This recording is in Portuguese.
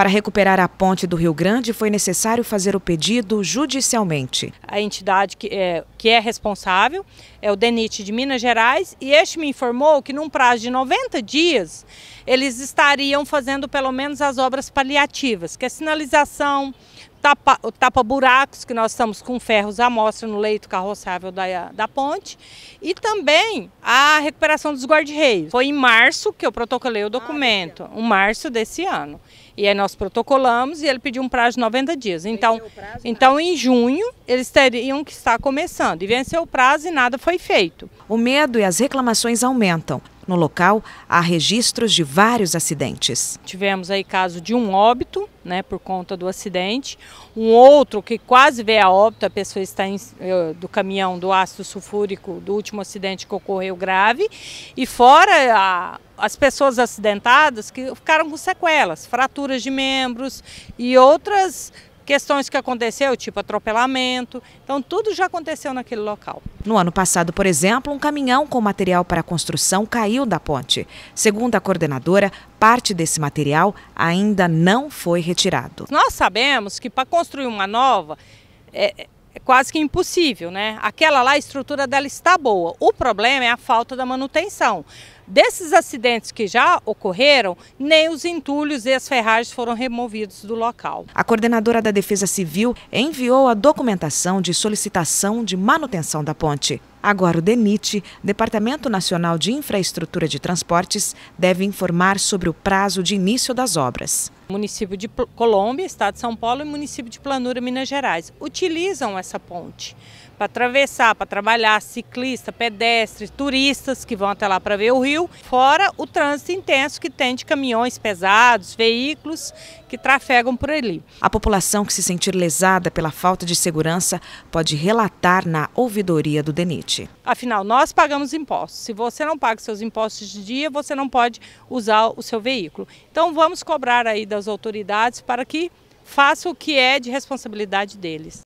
Para recuperar a ponte do Rio Grande, foi necessário fazer o pedido judicialmente. A entidade que é, que é responsável é o DENIT de Minas Gerais e este me informou que num prazo de 90 dias eles estariam fazendo pelo menos as obras paliativas, que é sinalização, tapa-buracos, tapa que nós estamos com ferros à mostra no leito carroçável da, da ponte, e também a recuperação dos guarda-reios. Foi em março que eu protocolei o ah, documento, em março desse ano. E aí nós protocolamos e ele pediu um prazo de 90 dias. Então, prazo, né? então em junho eles teriam que estar começando. E venceu o prazo e nada foi feito. O medo e as reclamações aumentam. No local, há registros de vários acidentes. Tivemos aí caso de um óbito, né, por conta do acidente. Um outro que quase veio a óbito, a pessoa está em, eh, do caminhão do ácido sulfúrico do último acidente que ocorreu grave. E fora a, as pessoas acidentadas que ficaram com sequelas, fraturas de membros e outras questões que aconteceu, tipo atropelamento. Então tudo já aconteceu naquele local. No ano passado, por exemplo, um caminhão com material para construção caiu da ponte. Segundo a coordenadora, parte desse material ainda não foi retirado. Nós sabemos que para construir uma nova é, é quase que impossível, né? Aquela lá, a estrutura dela está boa. O problema é a falta da manutenção. Desses acidentes que já ocorreram, nem os entulhos e as ferragens foram removidos do local. A coordenadora da Defesa Civil enviou a documentação de solicitação de manutenção da ponte. Agora, o DENIT, Departamento Nacional de Infraestrutura de Transportes, deve informar sobre o prazo de início das obras. município de Colômbia, Estado de São Paulo e município de Planura, Minas Gerais, utilizam essa ponte para atravessar, para trabalhar ciclista, pedestres, turistas que vão até lá para ver o rio Brasil, fora o trânsito intenso que tem de caminhões pesados, veículos que trafegam por ali. A população que se sentir lesada pela falta de segurança pode relatar na ouvidoria do DENIT. Afinal, nós pagamos impostos. Se você não paga seus impostos de dia, você não pode usar o seu veículo. Então vamos cobrar aí das autoridades para que faça o que é de responsabilidade deles.